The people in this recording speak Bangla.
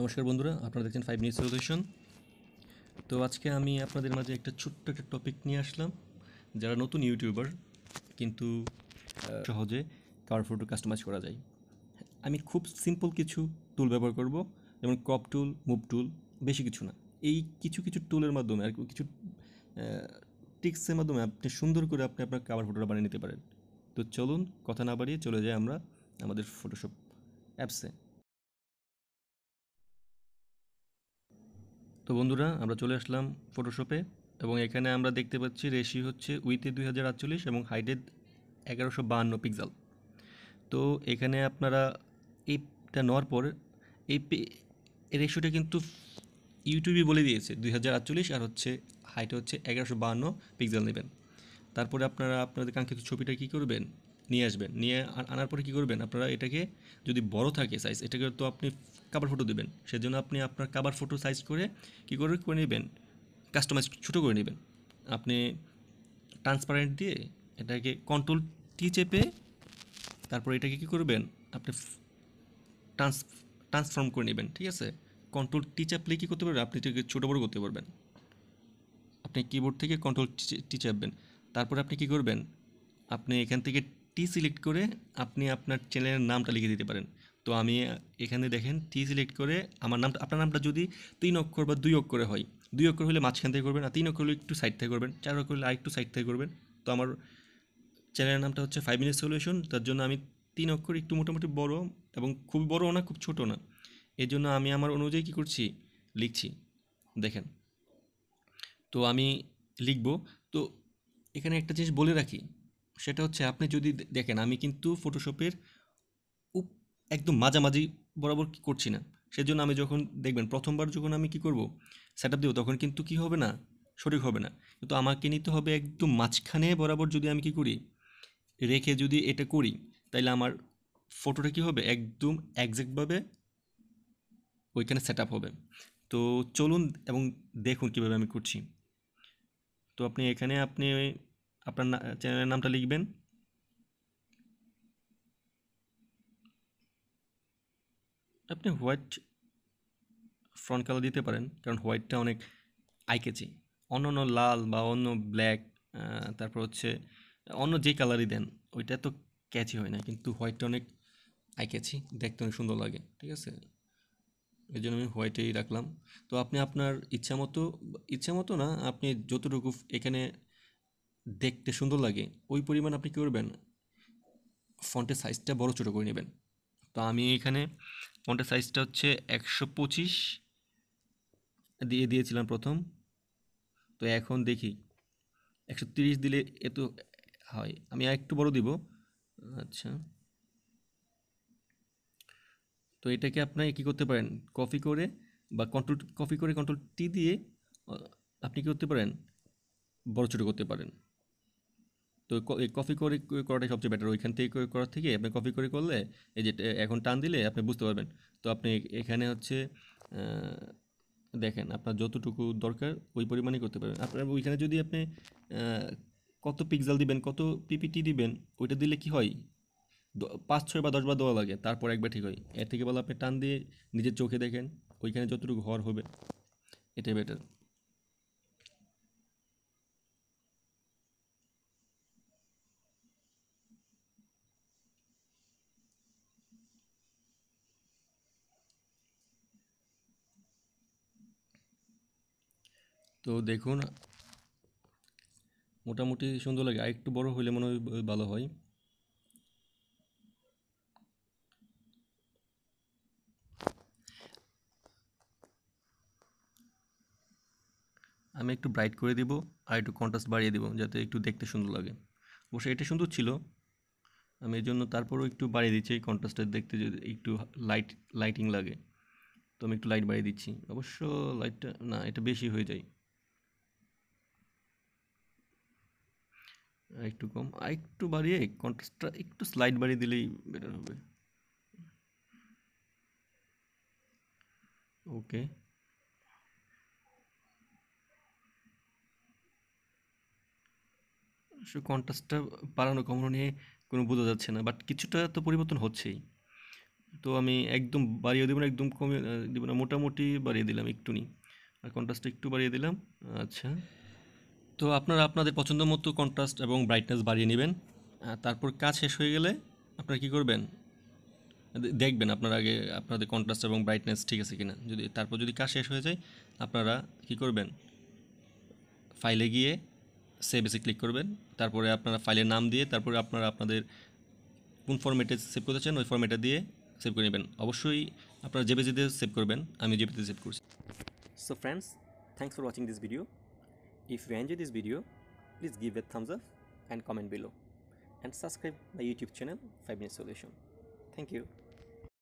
নমস্কার বন্ধুরা আপনারা দেখছেন ফাইভ মিনিট সলিউশন তো আজকে আমি আপনাদের মাঝে একটা ছোট্ট একটা টপিক নিয়ে আসলাম যারা নতুন ইউটিউবার কিন্তু সহজে কার ফটো কাস্টমাইজ করা যায় আমি খুব সিম্পল কিছু টুল ব্যবহার করব যেমন ক্রপ টুল মুভ টুল বেশি কিছু না এই কিছু কিছু টুলের মাধ্যমে আর কিছু টিক্সের মাধ্যমে আপনি সুন্দর করে আপনি আপনার কাভার ফটোটা বানিয়ে নিতে পারেন তো চলুন কথা না বাড়িয়ে চলে যাই আমরা আমাদের ফটোশপ অ্যাপসে তো বন্ধুরা আমরা চলে আসলাম ফটোশপে এবং এখানে আমরা দেখতে পাচ্ছি রেশি হচ্ছে উইথে দুই হাজার আটচল্লিশ এবং হাইটে এগারোশো বাহান্ন পিক্সাল তো এখানে আপনারা এইটা নেওয়ার পর এই রেশিওটা কিন্তু ইউটিউবই বলে দিয়েছে দুই হাজার আটচল্লিশ আর হচ্ছে হাইটে হচ্ছে এগারোশো বাহান্ন পিক্সেল নেবেন তারপরে আপনারা আপনাদের কাঙ্ক্ষিত ছবিটা কী করবেন নিয়ে আসবেন নিয়ে আনার পরে কী করবেন আপনারা এটাকে যদি বড় থাকে সাইজ এটাকে তো আপনি কাবার ফটো দেবেন সেজন্য আপনি আপনার কাবার ফটো সাইজ করে কী করে করে নেবেন কাস্টমাইজ ছোটো করে নেবেন আপনি ট্রান্সপারেন্ট দিয়ে এটাকে কন্ট্রোল টি চেপে তারপর এটাকে কী করবেন আপনি ট্রান্স ট্রান্সফর্ম করে নেবেন ঠিক আছে কন্ট্রোল টি চাপলে কী করতে পারবেন আপনি এটাকে ছোটো বড় করতে পারবেন আপনি কিবোর্ড থেকে কন্ট্রোল টি চাপবেন তারপরে আপনি কি করবেন আপনি এখান থেকে টি সিলেক্ট করে আপনি আপনার চ্যানেলের নামটা লিখে দিতে পারেন তো আমি এখানে দেখেন টি সিলেক্ট করে আমার নামটা আপনার নামটা যদি তিন অক্ষর বা দুই অক্ষরে হয় দুই অক্ষর হলে মাঝখান থেকে করবেন আর তিন অক্ষর হলে একটু সাইড থেকে করবেন চার অক্ষর হলে আরেকটু সাইড থেকে করবেন তো আমার চ্যানেলের নামটা হচ্ছে ফাইভ মিনিট সলিউশন তার জন্য আমি তিন অক্ষর একটু মোটামুটি বড় এবং খুব বড় না খুব ছোটো না এর জন্য আমি আমার অনুযায়ী কী করছি লিখছি দেখেন তো আমি লিখব তো এখানে একটা জিনিস বলে রাখি সেটা হচ্ছে আপনি যদি দেখেন আমি কিন্তু ফটোশপের উপ একদম মাঝামাঝি বরাবর কি করছি না সেজন্য আমি যখন দেখবেন প্রথমবার যখন আমি কি করব সেট আপ দেবো তখন কিন্তু কি হবে না সঠিক হবে না কিন্তু আমাকে নিতে হবে একদম মাঝখানে বরাবর যদি আমি কি করি রেখে যদি এটা করি তাইলে আমার ফটোটা কি হবে একদম একজ্যাক্টভাবে ওইখানে সেট হবে তো চলুন এবং দেখুন কীভাবে আমি করছি তো আপনি এখানে আপনি আপনার চ্যানেলের নামটা লিখবেন আপনি হোয়াইট ফ্রন্ট কালার দিতে পারেন কারণ হোয়াইটটা অনেক আইকেচি অন্য অন্য লাল বা অন্য ব্ল্যাক তারপর হচ্ছে অন্য যে কালারই দেন ওইটা তো ক্যাচি হয় না কিন্তু হোয়াইটটা অনেক আইকেছি দেখতে অনেক সুন্দর লাগে ঠিক আছে এই জন্য আমি হোয়াইটেই রাখলাম তো আপনি আপনার ইচ্ছা মতো ইচ্ছা মতো না আপনি যতটুকু এখানে দেখতে সুন্দর লাগে ওই পরিমাণ আপনি কী করবেন ফন্টের সাইজটা বড় ছোটো করে নেবেন তো আমি এখানে ফন্টের সাইজটা হচ্ছে একশো পঁচিশ দিয়ে দিয়েছিলাম প্রথম তো এখন দেখি একশো তিরিশ দিলে এত হয় আমি একটু বড় দিব আচ্ছা তো এটাকে আপনার কী করতে পারেন কপি করে বা কন্ট্রোল কপি করে কন্ট্রোল টি দিয়ে আপনি কী করতে পারেন বড় ছোটো করতে পারেন তো কফি করে করাটাই সবচেয়ে বেটার ওইখান থেকে করার থেকে আপনি কফি করে করলে এই যে এখন টান দিলে আপনি বুঝতে পারবেন তো আপনি এখানে হচ্ছে দেখেন আপনার যতটুকু দরকার ওই পরিমাণে করতে পারবেন আপনার ওইখানে যদি আপনি কত পিকজাল দিবেন কত পিপিটি দিবেন ওইটা দিলে কি হয় পাঁচ ছয় বা দশ বার দেওয়া লাগে তারপর একবার ঠিক হয় এর থেকে বলা আপনি টান দিয়ে নিজের চোখে দেখেন ওইখানে যতটুকু হওয়ার হবে এটাই বেটার তো দেখুন মোটামুটি সুন্দর লাগে আরেকটু বড় হইলে মনে হয় ভালো হয় আমি একটু ব্রাইট করে দিব আর একটু কন্ট্রাস্ট বাড়িয়ে দিব যাতে একটু দেখতে সুন্দর লাগে অবশ্য এটা সুন্দর ছিল আমি এই জন্য তারপরও একটু বাড়িয়ে দিচ্ছি এই দেখতে যদি একটু লাইট লাইটিং লাগে তো আমি একটু লাইট বাড়িয়ে দিচ্ছি অবশ্য লাইটটা না এটা বেশি হয়ে যায় একটু কম আর একটু বাড়িয়ে কন্ট্রাস্টটা একটু স্লাইড বাড়িয়ে দিলেই বেটার হবে ওকে সে কন্ট্রাস্টটা বাড়ানো কমানো নিয়ে কোনো বোঝা যাচ্ছে না বাট কিছুটা তো পরিবর্তন হচ্ছেই তো আমি একদম বাড়িয়ে দেবো না একদম কমে দেবো না মোটামুটি বাড়িয়ে দিলাম একটুনি আর কন্ট্রাস্টটা একটু বাড়িয়ে দিলাম আচ্ছা তো আপনারা আপনাদের পছন্দ মতো কন্ট্রাস্ট এবং ব্রাইটনেস বাড়িয়ে নেবেন তারপর কাজ শেষ হয়ে গেলে আপনারা কি করবেন দেখবেন আপনার আগে আপনাদের কন্ট্রাস্ট এবং ব্রাইটনেস ঠিক আছে কিনা যদি তারপর যদি কাজ শেষ হয়ে যায় আপনারা কি করবেন ফাইলে গিয়ে সেভ এসে ক্লিক করবেন তারপরে আপনারা ফাইলের নাম দিয়ে তারপরে আপনারা আপনাদের কোন ফর্মেটে সেভ করতে চান ওই ফর্মেটে দিয়ে সেভ করে নেবেন অবশ্যই আপনারা জেপিজিতে সেভ করবেন আমি জেপিতে সেভ করছি so friends thanks for watching this video If you enjoy this video, please give a thumbs up and comment below and subscribe my YouTube channel 5 Minute Solution. Thank you.